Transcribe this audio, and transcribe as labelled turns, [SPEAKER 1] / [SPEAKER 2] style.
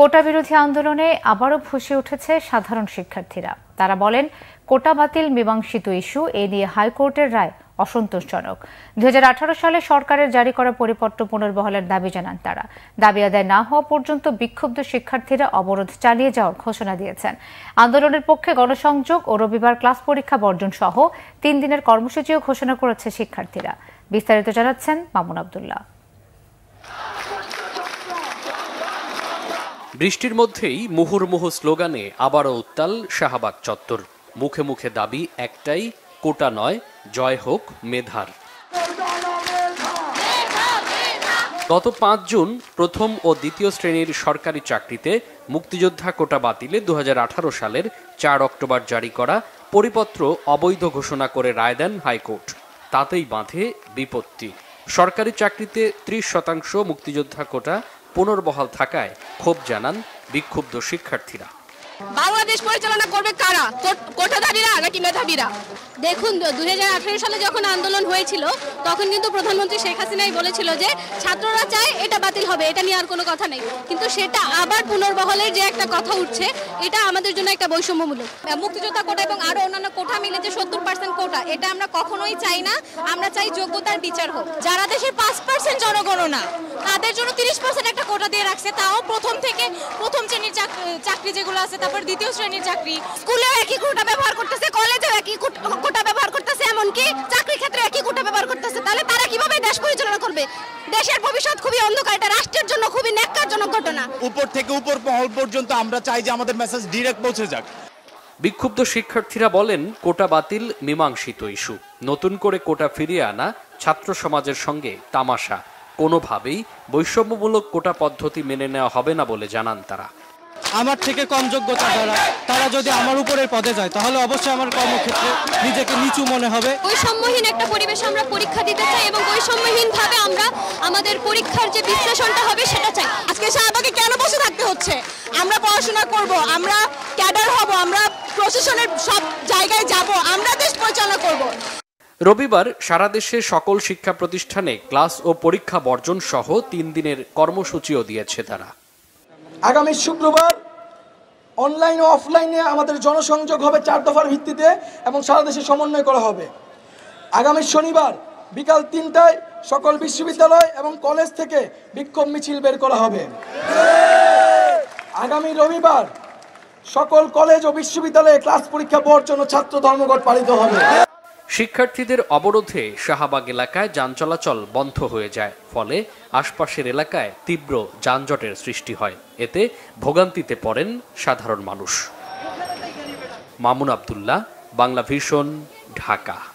[SPEAKER 1] কোটা বিরোধী আন্দোলনে আবারও ফুসে উঠেছে সাধারণ শিক্ষার্থীরা তারা বলেন কোটা বাতিল মীমাংসিত ইস্যু এ নিয়ে হাইকোর্টের রায় অসন্তোষজনক দু সালে সরকারের জারি করা পরিপত্র পুনর্বহলের দাবি জানান তারা দাবি আদায় না হওয়া পর্যন্ত বিক্ষুব্ধ শিক্ষার্থীরা অবরোধ চালিয়ে যাওয়ার ঘোষণা দিয়েছেন আন্দোলনের পক্ষে গণসংযোগ ও রবিবার ক্লাস পরীক্ষা বর্জন সহ তিন দিনের কর্মসূচিও ঘোষণা করেছে শিক্ষার্থীরা বিস্তারিত জানাচ্ছেন মামুন আবদুল্লাহ বৃষ্টির মধ্যেই মুহুর্মুহু স্লোগানে আবারও উত্তাল শাহবাগ চত্বর মুখে মুখে দাবি একটাই কোটা নয় জয় হোক মেধার গত পাঁচ জুন প্রথম ও দ্বিতীয় শ্রেণীর সরকারি চাকরিতে মুক্তিযোদ্ধা কোটা বাতিলে দু সালের চার অক্টোবর জারি করা পরিপত্র অবৈধ ঘোষণা করে রায় দেন হাইকোর্ট তাতেই বাঁধে বিপত্তি সরকারি চাকরিতে ত্রিশ শতাংশ মুক্তিযোদ্ধা কোটা পুনর্বহাল থাকায় ক্ষোভ জানান বিক্ষুব্ধ শিক্ষার্থীরা বাংলাদেশ পরিচালনা করবে কারা কোটাধারীরা নাকি মেধাবীরা দেখুন দু সালে যখন আন্দোলন হয়েছিল তখন কিন্তু প্রধানমন্ত্রী শেখ হাসিনাই বলেছিল যে ছাত্ররা চায় এটা বাতিল হবে এটা নিয়ে আর কোনো কথা নেই কিন্তু সেটা আবার পুনর্বহলের যে একটা কথা উঠছে এটা আমাদের জন্য একটা বৈষম্যমূলক মুক্তিযোদ্ধা কোটা এবং আরও অন্যান্য কোটা মিলে যে সত্তর পার্সেন্ট কোটা এটা আমরা কখনোই চাই না আমরা চাই যোগ্যতার বিচার হোক যারা দেশের পাঁচ পারো না তাদের জন্য তিরিশ পার্সেন্ট একটা কোটা দিয়ে রাখছে তাও প্রথম থেকে প্রথম শ্রেণীর চাকরি যেগুলো আছে তারপর দ্বিতীয় শ্রেণীর চাকরি স্কুলেও একই কোটা ব্যবহার করতেছে কলেজেও একই কোটা ব্যবহার করতেছে এমনকি চাকরি ক্ষেত্রে একই কোটা ব্যবহার করতেছে তাহলে তারা কিভাবে দেশ পরিচালনা করবে দেশের ভবিষ্যৎ খুবই অন্ধকার এটা রাষ্ট্রের জন্য খুবই ন্যাক্কারজনক ঘটনা উপর থেকে উপর মহল পর্যন্ত আমরা চাই যে আমাদের মেসেজ ডিরেক্ট পৌঁছে যাক বিক্ষুব্ধ শিক্ষার্থীরা বলেন কোটা বাতিল মীমাংসিত ইস্যু নতুন করে কোটা ফিরিয়ে আনা ছাত্র সমাজের সঙ্গে তামাশা কোনোভাবেই বৈষম্যমূলক কোটা পদ্ধতি মেনে নেওয়া হবে না বলে জানান তারা আমার থেকে কম যোগ্যতা যারা তারা যদি আমার উপরের পদে যায় তাহলে অবশ্যই আমার কর্মক্ষেত্রে নিজেকে নিচু মনে হবে বৈষম্যহীন একটা পরিবেশে আমরা পরীক্ষা দিতে চাই এবং বৈষম্যহীনভাবে আমরা আমাদের পরীক্ষার যে বিশ্লেষণটা হবে সেটা চাই আজকে শাহবাগে কেন বসে থাকতে হচ্ছে আমরা পড়াশোনা করব আমরা ক্যাডার হব আমরা প্রশাসনের সব জায়গায় যাব আমরা দেশ পরিচালনা করব রবিবার সারা দেশে সকল শিক্ষা প্রতিষ্ঠানে ক্লাস ও পরীক্ষা বর্জন সহ তিন দিনের কর্মসূচিও দিয়েছে তারা আগামী শুক্রবার অনলাইন ও অফলাইনে আমাদের জনসংযোগ হবে চার দফার ভিত্তিতে এবং সারা দেশে সমন্বয় করা হবে আগামী শনিবার বিকাল তিনটায় সকল বিশ্ববিদ্যালয় এবং কলেজ থেকে বিক্ষোভ মিছিল বের করা হবে আগামী রবিবার সকল কলেজ ও বিশ্ববিদ্যালয়ে ক্লাস পরীক্ষা বর্জন ও ছাত্র ধর্মঘট পালিত হবে শিক্ষার্থীদের অবরোধে শাহবাগ এলাকায় যান চলাচল বন্ধ হয়ে যায় ফলে আশপাশের এলাকায় তীব্র যানজটের সৃষ্টি হয় এতে ভোগান্তিতে পড়েন সাধারণ মানুষ মামুন আবদুল্লাহ বাংলা ভীষণ ঢাকা